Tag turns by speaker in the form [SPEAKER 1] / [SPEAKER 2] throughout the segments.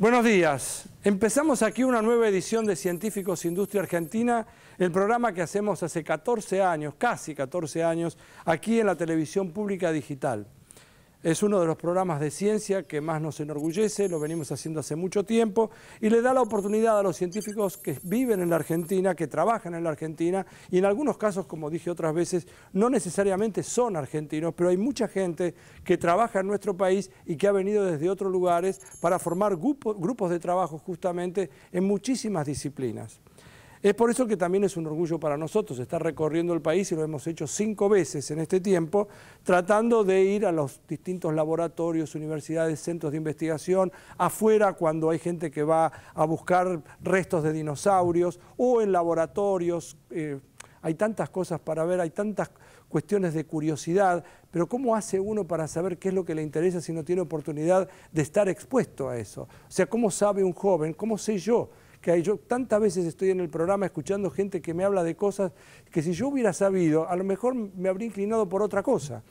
[SPEAKER 1] Buenos días. Empezamos aquí una nueva edición de Científicos Industria Argentina, el programa que hacemos hace 14 años, casi 14 años, aquí en la televisión pública digital. Es uno de los programas de ciencia que más nos enorgullece, lo venimos haciendo hace mucho tiempo y le da la oportunidad a los científicos que viven en la Argentina, que trabajan en la Argentina y en algunos casos, como dije otras veces, no necesariamente son argentinos, pero hay mucha gente que trabaja en nuestro país y que ha venido desde otros lugares para formar grupos de trabajo justamente en muchísimas disciplinas. Es por eso que también es un orgullo para nosotros estar recorriendo el país y lo hemos hecho cinco veces en este tiempo, tratando de ir a los distintos laboratorios, universidades, centros de investigación, afuera cuando hay gente que va a buscar restos de dinosaurios o en laboratorios. Eh, hay tantas cosas para ver, hay tantas cuestiones de curiosidad, pero ¿cómo hace uno para saber qué es lo que le interesa si no tiene oportunidad de estar expuesto a eso? O sea, ¿cómo sabe un joven? ¿Cómo sé yo? que Yo tantas veces estoy en el programa escuchando gente que me habla de cosas que si yo hubiera sabido, a lo mejor me habría inclinado por otra cosa.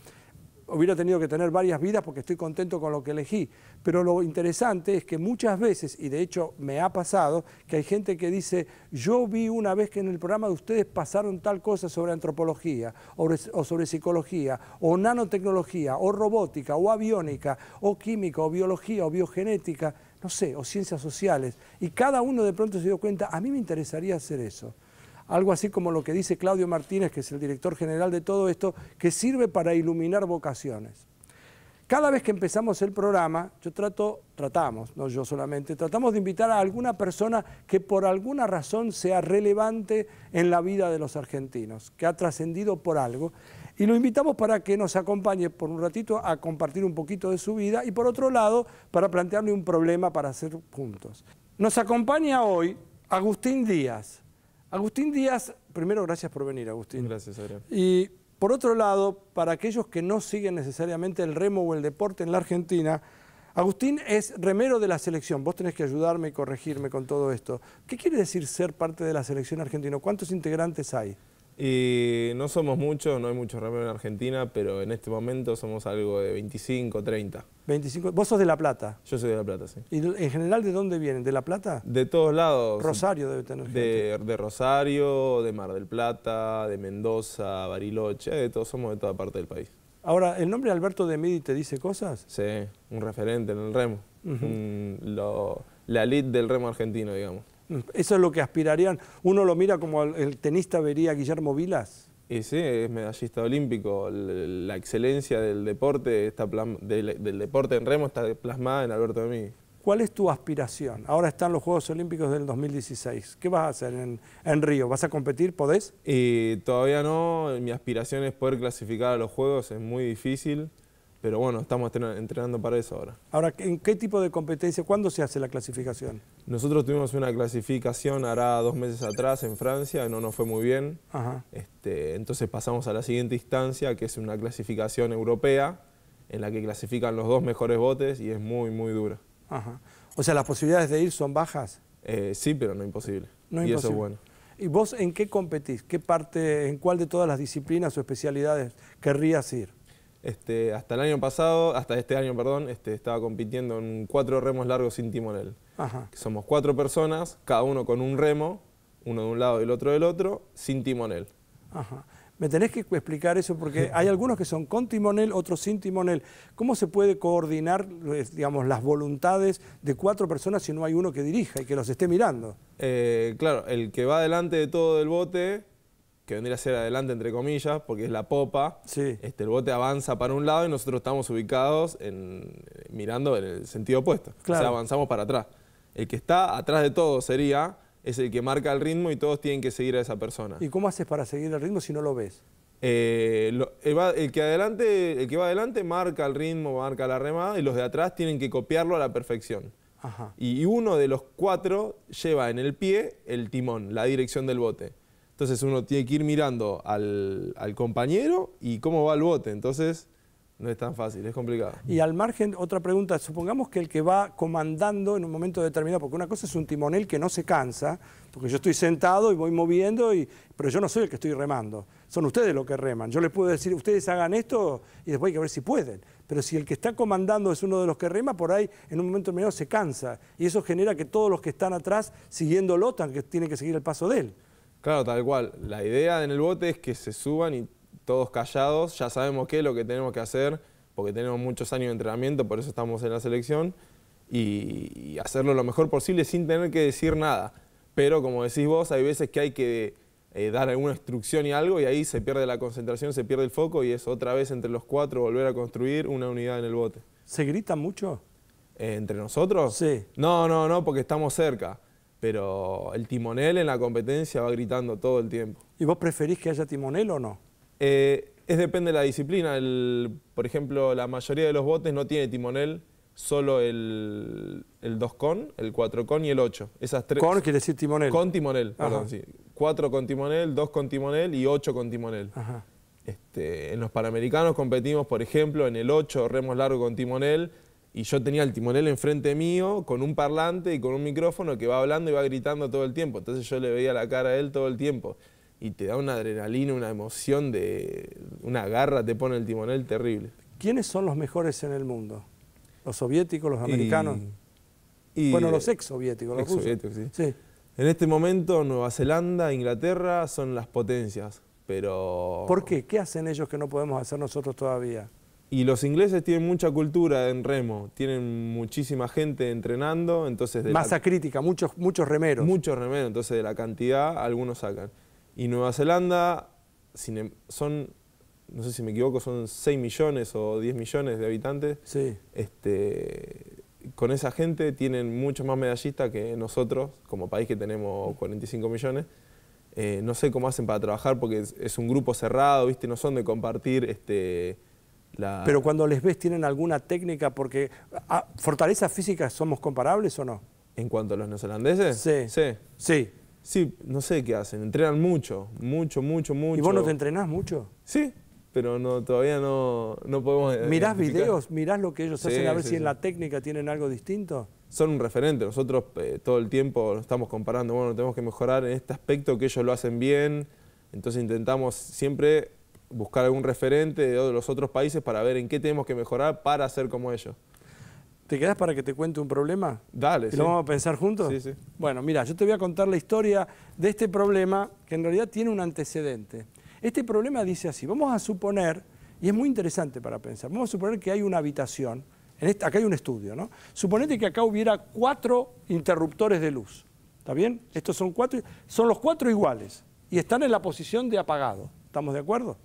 [SPEAKER 1] Hubiera tenido que tener varias vidas porque estoy contento con lo que elegí. Pero lo interesante es que muchas veces, y de hecho me ha pasado, que hay gente que dice, yo vi una vez que en el programa de ustedes pasaron tal cosa sobre antropología, o sobre psicología, o nanotecnología, o robótica, o aviónica, o química, o biología, o biogenética no sé, o ciencias sociales, y cada uno de pronto se dio cuenta, a mí me interesaría hacer eso. Algo así como lo que dice Claudio Martínez, que es el director general de todo esto, que sirve para iluminar vocaciones. Cada vez que empezamos el programa, yo trato, tratamos, no yo solamente, tratamos de invitar a alguna persona que por alguna razón sea relevante en la vida de los argentinos, que ha trascendido por algo. Y lo invitamos para que nos acompañe por un ratito a compartir un poquito de su vida y por otro lado para plantearle un problema para hacer juntos. Nos acompaña hoy Agustín Díaz. Agustín Díaz, primero gracias por venir Agustín. Gracias, Adrián. Y por otro lado, para aquellos que no siguen necesariamente el remo o el deporte en la Argentina, Agustín es remero de la selección. Vos tenés que ayudarme y corregirme con todo esto. ¿Qué quiere decir ser parte de la selección argentina? ¿Cuántos integrantes hay?
[SPEAKER 2] Y no somos muchos, no hay muchos remos en Argentina, pero en este momento somos algo de 25, 30.
[SPEAKER 1] 25. ¿Vos sos de La Plata?
[SPEAKER 2] Yo soy de La Plata, sí.
[SPEAKER 1] ¿Y en general de dónde vienen? ¿De La Plata?
[SPEAKER 2] De todos lados. Rosario debe tener gente. De Rosario, de Mar del Plata, de Mendoza, Bariloche, de todos, somos de toda parte del país. Ahora, ¿el nombre Alberto de Midi te dice cosas? Sí, un referente en el remo. la lead del remo argentino, digamos. Eso es lo que aspirarían. Uno
[SPEAKER 1] lo mira como el, tenista vería a Guillermo Vilas.
[SPEAKER 2] Y sí, es medallista olímpico. La excelencia del deporte, del, deporte en remo está plasmada en Alberto Mí.
[SPEAKER 1] ¿Cuál es tu aspiración? Ahora están los Juegos Olímpicos del 2016. ¿Qué vas a hacer en, Río? ¿Vas a competir? ¿Podés?
[SPEAKER 2] Y todavía no. Mi aspiración es poder clasificar a los Juegos. Es muy difícil. Pero bueno, estamos entrenando para eso ahora.
[SPEAKER 1] Ahora, ¿en qué tipo de competencia? ¿Cuándo se hace la clasificación?
[SPEAKER 2] Nosotros tuvimos una clasificación hará dos meses atrás en Francia, no nos fue muy bien. Este, entonces pasamos a la siguiente instancia, que es una clasificación europea, en la que clasifican los dos mejores botes y es muy, muy dura.
[SPEAKER 1] O sea, ¿las posibilidades de ir son bajas?
[SPEAKER 2] Eh, sí, pero no imposible. No y imposible. eso es bueno.
[SPEAKER 1] ¿Y vos en qué competís? ¿Qué parte, en cuál de todas las disciplinas o especialidades querrías
[SPEAKER 2] ir? Este, hasta el año pasado, hasta este año, perdón, este, estaba compitiendo en cuatro remos largos sin timonel. Ajá. Somos cuatro personas, cada uno con un remo, uno de un lado y el otro del otro, sin timonel.
[SPEAKER 1] Ajá. Me tenés que explicar eso porque hay algunos que son con timonel, otros sin timonel. ¿Cómo se puede coordinar eh, digamos, las voluntades de cuatro personas si no hay uno que dirija y que los esté mirando?
[SPEAKER 2] Eh, claro, el que va delante de todo el bote que vendría a ser adelante, entre comillas, porque es la popa. Este, el bote avanza para un lado y nosotros estamos ubicados eh, mirando en el sentido opuesto. O sea, avanzamos para atrás. El que está atrás de todo sería, es el que marca el ritmo y todos tienen que seguir a esa persona. ¿Y
[SPEAKER 1] cómo haces para seguir el ritmo si no lo ves?
[SPEAKER 2] Eh, eh, el, que adelante, que va adelante marca el ritmo, marca la remada y los de atrás tienen que copiarlo a la perfección. Y uno de los cuatro lleva en el pie el timón, la dirección del bote. Entonces uno tiene que ir mirando al, compañero y cómo va el bote. Entonces no es tan fácil, es complicado.
[SPEAKER 1] Y al margen, otra pregunta. Supongamos que el que va comandando en un momento determinado, porque una cosa es un timonel que no se cansa, porque yo estoy sentado y voy moviendo, pero yo no soy el que estoy remando. Son ustedes los que reman. Yo les puedo decir, ustedes hagan esto y después hay que ver si pueden. Pero si el que está comandando es uno de los que rema, por ahí en un momento determinado se cansa. Y eso genera que todos los que están atrás siguiendo siguiéndolo que tienen que seguir el paso de él.
[SPEAKER 2] Claro, tal cual. La idea en el bote es que se suban y todos callados, ya sabemos qué es lo que tenemos que hacer, porque tenemos muchos años de entrenamiento, por eso estamos en la selección, y, hacerlo lo mejor posible sin tener que decir nada. Pero como decís vos, hay veces que hay que eh, dar alguna instrucción y algo, y ahí se pierde la concentración, se pierde el foco, y es otra vez entre los cuatro volver a construir una unidad en el bote. ¿Se grita mucho? ¿Entre nosotros? Sí. No, no, no, porque estamos cerca pero el timonel en la competencia va gritando todo el tiempo. ¿Y vos preferís que haya timonel o no? Eh, es depende de la disciplina. por ejemplo, la mayoría de los botes no tiene timonel, solo el, 2 con, el 4 con y el 8. Esas tres. ¿Con quiere decir timonel? Con timonel, perdón, sí. 4 con timonel, 2 con timonel y 8 con timonel. Este, en los Panamericanos competimos, por ejemplo, en el 8 remos largo con timonel, y yo tenía el timonel enfrente mío con un parlante y con un micrófono que va hablando y va gritando todo el tiempo. Entonces yo le veía la cara a él todo el tiempo. Y te da una adrenalina, una emoción, de una garra te pone el timonel terrible.
[SPEAKER 1] ¿Quiénes son los mejores en el mundo? ¿Los soviéticos, los americanos?
[SPEAKER 2] bueno, los ex soviéticos, los ex -soviéticos, rusos. Sí. En este momento Nueva Zelanda, Inglaterra son las potencias, pero... ¿Por
[SPEAKER 1] qué? ¿Qué hacen ellos que no podemos hacer nosotros
[SPEAKER 2] todavía? Y los ingleses tienen mucha cultura en remo, tienen muchísima gente entrenando, entonces... De Masa crítica, muchos, muchos remeros. Muchos remeros, entonces de la cantidad algunos sacan. Y Nueva Zelanda em, son, no sé si me equivoco, son 6 millones o 10 millones de habitantes. Sí. Este, con esa gente tienen mucho más medallistas que nosotros, como país que tenemos 45 millones. Eh, no sé cómo hacen para trabajar porque es, un grupo cerrado, ¿viste? No son de compartir... Este, pero cuando les ves, ¿tienen alguna técnica? Porque, ah, ¿fortaleza física somos comparables o no? ¿En cuanto a los neozelandeses? Sí. Sí. Sí. Sí, no sé qué hacen. Entrenan mucho, mucho, mucho, mucho. ¿Y vos no te entrenás mucho? Sí, pero no, todavía no, no podemos... Eh, ¿Mirás videos? ¿Mirás lo que ellos hacen? A ver si en la técnica tienen algo distinto. Son un referente. Nosotros eh, todo el tiempo lo estamos comparando. Bueno, tenemos que mejorar en este aspecto que ellos lo hacen bien. Entonces intentamos siempre buscar algún referente de los otros países para ver en qué tenemos que mejorar para ser como ellos. ¿Te quedas para que te cuente un problema? Dale. sí. lo vamos a pensar juntos? Sí, sí. Bueno, mira, yo te voy a contar la historia de este problema
[SPEAKER 1] que en realidad tiene un antecedente. Este problema dice así, vamos a suponer, y es muy interesante para pensar, vamos a suponer que hay una habitación, en esta, acá hay un estudio, ¿no? Suponete que acá hubiera cuatro interruptores de luz, ¿está bien? Estos son cuatro, son los cuatro iguales y están en la posición de apagado, ¿estamos de acuerdo?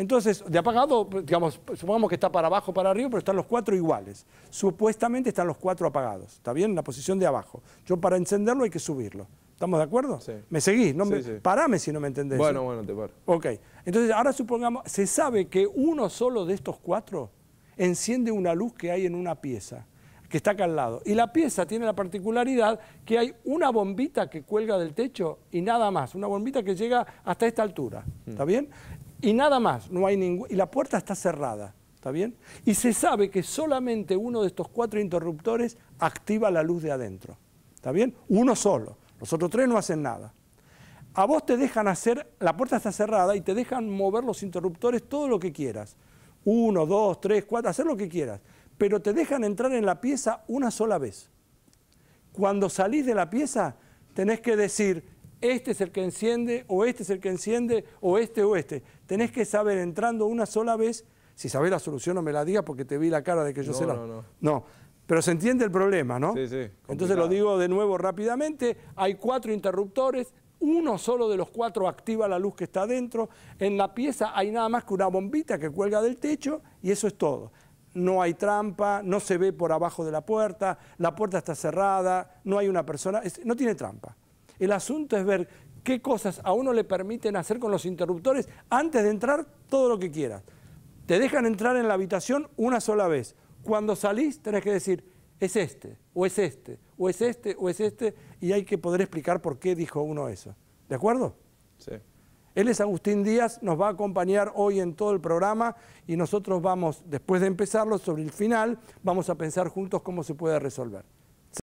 [SPEAKER 1] Entonces, de apagado, pues, digamos, pues, supongamos que está para abajo, para arriba, pero están los cuatro iguales. Supuestamente están los cuatro apagados, ¿está bien? En la posición de abajo. Yo para encenderlo hay que subirlo. ¿Estamos de acuerdo? Sí. ¿Me seguís? No Parame si no me entendés. ¿eh? Bueno, bueno, te paro. Ok. Entonces, ahora supongamos, se sabe que uno solo de estos cuatro enciende una luz que hay en una pieza, que está acá al lado. Y la pieza tiene la particularidad que hay una bombita que cuelga del techo y nada más, una bombita que llega hasta esta altura. ¿Está mm. bien? Y nada más, no hay ningún... Y la puerta está cerrada, ¿está bien? Y se sabe que solamente uno de estos cuatro interruptores activa la luz de adentro, ¿está bien? Uno solo, los otros tres no hacen nada. A vos te dejan hacer, la puerta está cerrada y te dejan mover los interruptores todo lo que quieras. Uno, dos, tres, cuatro, hacer lo que quieras. Pero te dejan entrar en la pieza una sola vez. Cuando salís de la pieza, tenés que decir, este es el que enciende, o este es el que enciende, o este o este. Tenés que saber entrando una sola vez, si sabés la solución no me la digas porque te vi la cara de que yo no, sé la... No, no. no, pero se entiende el problema, ¿no? Sí,
[SPEAKER 2] sí. Entonces lo
[SPEAKER 1] digo de nuevo rápidamente, hay cuatro interruptores, uno solo de los cuatro activa la luz que está dentro, en la pieza hay nada más que una bombita que cuelga del techo y eso es todo no hay trampa, no se ve por abajo de la puerta, la puerta está cerrada, no hay una persona, no tiene trampa. El asunto es ver qué cosas a uno le permiten hacer con los interruptores antes de entrar todo lo que quieras. Te dejan entrar en la habitación una sola vez. Cuando salís tenés que decir, es este, o es este, o es este, o es este, y hay que poder explicar por qué dijo uno eso. ¿De acuerdo? Sí. Él es Agustín Díaz, nos va a acompañar hoy en todo el programa y nosotros vamos, después de empezarlo, sobre el final, vamos a pensar juntos cómo se puede resolver.